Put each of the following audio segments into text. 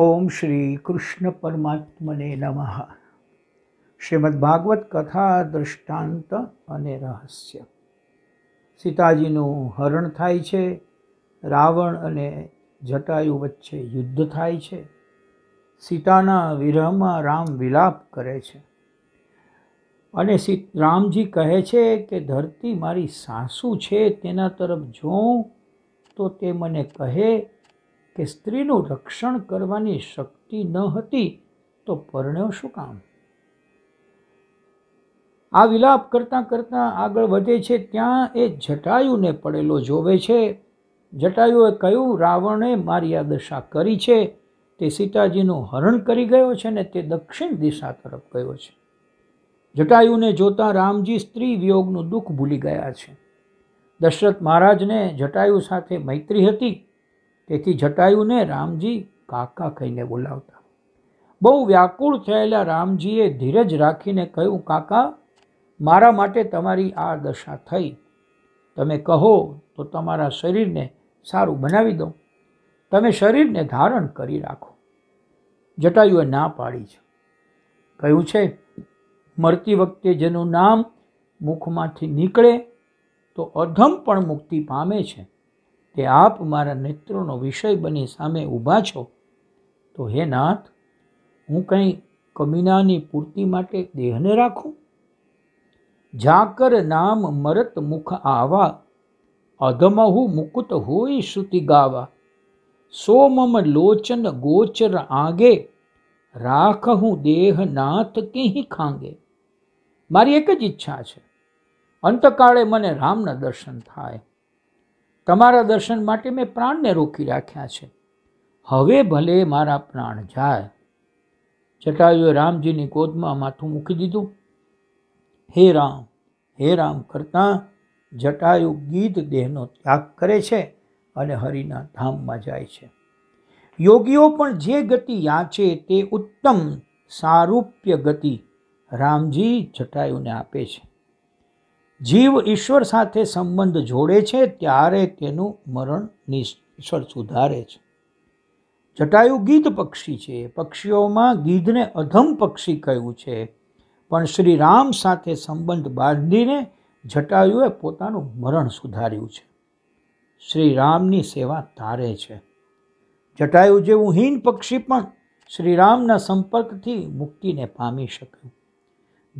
ઓમ શ્રી કૃષ્ણ પરમાત્મને નમઃ શ્રીમદ ભાગવત કથા દૃષ્ટાંત અને રહસ્ય સીતાજીનું હરણ થાય છે રાવણ અને જટાયુ વચ્ચે યુદ્ધ થાય છે સીતાના વિરહમાં રામ વિલાપ કરે છે અને રામજી કહે છે કે ધરતી મારી સાસુ છે તેના તરફ જોઉં તો તે મને કહે કે સ્ત્રીનું રક્ષણ કરવાની શક્તિ ન હતી તો પરણ્યો શું કામ આ વિલાપ કરતાં કરતાં આગળ વધે છે ત્યાં એ જટાયુને પડેલો જોવે છે જટાયુએ કહ્યું રાવણે મારી આ દશા કરી છે તે સીતાજીનું હરણ કરી ગયો છે ને તે દક્ષિણ દિશા તરફ ગયો છે જટાયુને જોતા રામજી સ્ત્રી વિયોગનું દુઃખ ભૂલી ગયા છે દશરથ મહારાજને જટાયુ સાથે મૈત્રી હતી તેથી જટાયુને રામજી કાકા કહીને બોલાવતા બહુ વ્યાકુળ થયેલા રામજીએ ધીરજ રાખીને કહ્યું કાકા મારા માટે તમારી આ દશા થઈ તમે કહો તો તમારા શરીરને સારું બનાવી દો તમે શરીરને ધારણ કરી રાખો જટાયુએ ના પાડી છે કહ્યું છે મરતી વખતે જેનું નામ મુખમાંથી નીકળે તો અધમ પણ મુક્તિ પામે છે કે આપ મારા નેત્રોનો વિષય બની સામે ઊભા છો તો હે નાથ હું કંઈ કમીનાની પૂર્તિ માટે દેહને રાખું જાકર નામ મરત મુખ આવા અધમહુ મુકુત હોય શ્રુતિ ગાવા સોમમ લોચન ગોચર આગે રાખ હું દેહ નાથ કેહી ખાંગે મારી એક જ ઈચ્છા છે અંતકાળે મને રામના દર્શન થાય તમારા દર્શન માટે મેં પ્રાણને રોકી રાખ્યા છે હવે ભલે મારા પ્રાણ જાય જટાયુએ રામજીની ગોદમાં માથું મૂકી દીધું હે રામ હે રામ કરતાં જટાયુ ગીત દેહનો ત્યાગ કરે છે અને હરિના ધામમાં જાય છે યોગીઓ પણ જે ગતિ યાચે તે ઉત્તમ સારૂપ્ય ગતિ રામજી જટાયુને આપે છે જીવ ઈશ્વર સાથે સંબંધ જોડે છે ત્યારે તેનું મરણ ઈશ્વર સુધારે છે જટાયુ ગીધ પક્ષી છે પક્ષીઓમાં ગીધને અધમ પક્ષી કહ્યું છે પણ શ્રી રામ સાથે સંબંધ બાંધીને જટાયુએ પોતાનું મરણ સુધાર્યું છે શ્રી રામની સેવા તારે છે જટાયુ જેવું હીન પક્ષી પણ શ્રીરામના સંપર્કથી મુક્તિને પામી શક્યું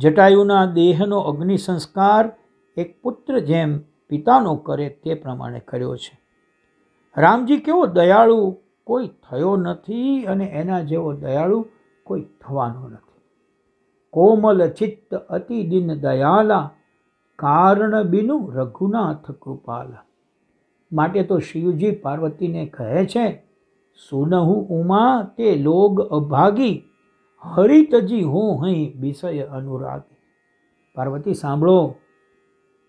જટાયુના દેહનો અગ્નિ સંસ્કાર એક પુત્ર જેમ પિતાનો કરે તે પ્રમાણે કર્યો છે રામજી કેવો દયાળુ કોઈ થયો નથી અને એના જેવો દયાળુ કોઈ થવાનો નથી કોમલ ચિત્ત અતિ દિન દયાલા કારણ બિનુ રઘુનાથ કૃપાલા માટે તો શિવજી પાર્વતીને કહે છે સુનહુ ઉમા તે લોગ અભાગી હરિતજી હું હઈ વિષય અનુરાગી પાર્વતી સાંભળો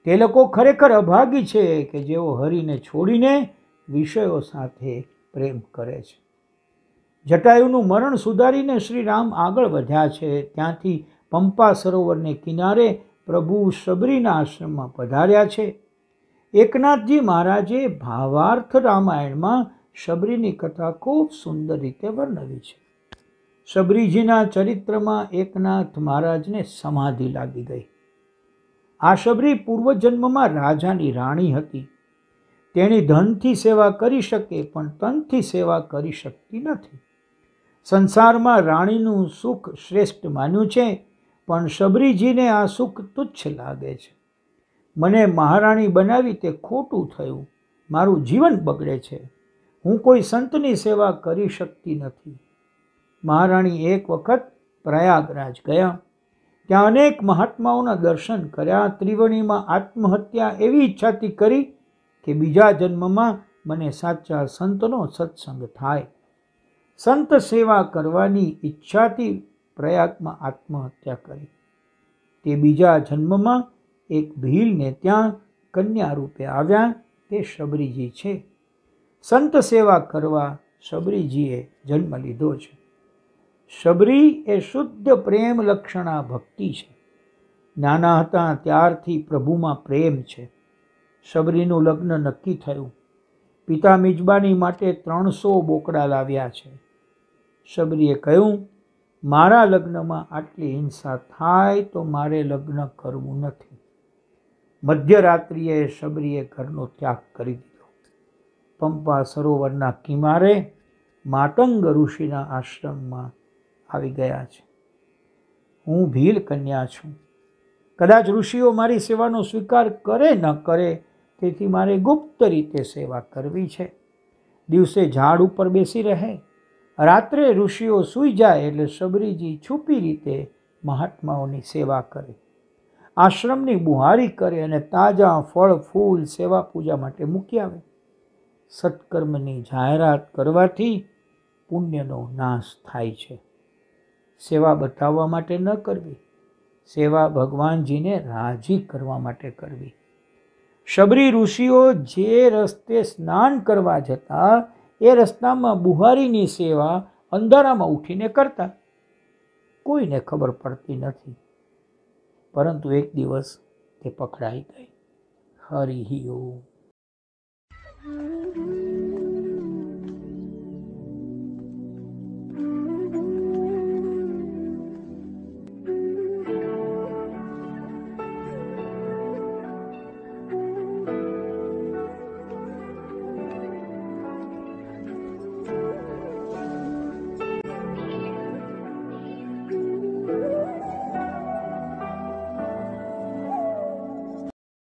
તે લોકો ખરેખર અભાગી છે કે જેઓ હરિને છોડીને વિષયો સાથે પ્રેમ કરે છે જટાયુનું મરણ સુધારીને શ્રી રામ આગળ વધ્યા છે ત્યાંથી પંપા સરોવરને કિનારે પ્રભુ સબરીના આશ્રમમાં પધાર્યા છે એકનાથજી મહારાજે ભાવાર્થ રામાયણમાં શબરીની કથા ખૂબ સુંદર રીતે વર્ણવી છે શબરીજીના ચરિત્રમાં એકનાથ મહારાજને સમાધિ લાગી ગઈ આ શબરી પૂર્વજન્મમાં રાજાની રાણી હતી તેણી ધનથી સેવા કરી શકે પણ તનથી સેવા કરી શકતી નથી સંસારમાં રાણીનું સુખ શ્રેષ્ઠ માન્યું છે પણ શબરીજીને આ સુખ તુચ્છ લાગે છે મને મહારાણી બનાવી તે ખોટું થયું મારું જીવન બગડે છે હું કોઈ સંતની સેવા કરી શકતી નથી મહારાણી એક વખત પ્રયાગરાજ ગયા ત્યાં અનેક મહાત્માઓના દર્શન કર્યા ત્રિવેણીમાં આત્મહત્યા એવી ઈચ્છાથી કરી કે બીજા જન્મમાં મને સાચા સંતનો સત્સંગ થાય સંત સેવા કરવાની ઈચ્છાથી પ્રયાગમાં આત્મહત્યા કરી તે બીજા જન્મમાં એક ભીલને ત્યાં કન્યા રૂપે આવ્યા તે શબરીજી છે સંત સેવા કરવા શબરીજીએ જન્મ લીધો છે શબરી એ શુદ્ધ પ્રેમ લક્ષણા ભક્તિ છે નાના હતા ત્યારથી પ્રભુમાં પ્રેમ છે શબરીનું લગ્ન નક્કી થયું પિતા મિજબાની માટે ત્રણસો બોકડા લાવ્યા છે શબરીએ કહ્યું મારા લગ્નમાં આટલી હિંસા થાય તો મારે લગ્ન કરવું નથી મધ્યરાત્રિએ શબરીએ ઘરનો ત્યાગ કરી દીધો પંપા સરોવરના કિમારે માતંગ ઋષિના આશ્રમમાં આવી ગયા છે હું ભીલ કન્યા છું કદાચ ઋષિઓ મારી સેવાનો સ્વીકાર કરે ન કરે તેથી મારે ગુપ્ત રીતે સેવા કરવી છે દિવસે ઝાડ ઉપર બેસી રહે રાત્રે ઋષિઓ સૂઈ જાય એટલે શબરીજી છુપી રીતે મહાત્માઓની સેવા કરે આશ્રમની બુહારી કરે અને તાજા ફળ ફૂલ સેવા પૂજા માટે મૂકી આવે સત્કર્મની જાહેરાત કરવાથી પુણ્યનો નાશ થાય છે સેવા બતાવવા માટે ન કરવી સેવા ભગવાનજીને રાજી કરવા માટે કરવી શબરી ઋષિઓ જે રસ્તે સ્નાન કરવા જતા એ રસ્તામાં બુહારીની સેવા અંધારામાં ઉઠીને કરતા કોઈને ખબર પડતી નથી પરંતુ એક દિવસ તે પકડાઈ ગઈ હરિ ઓમ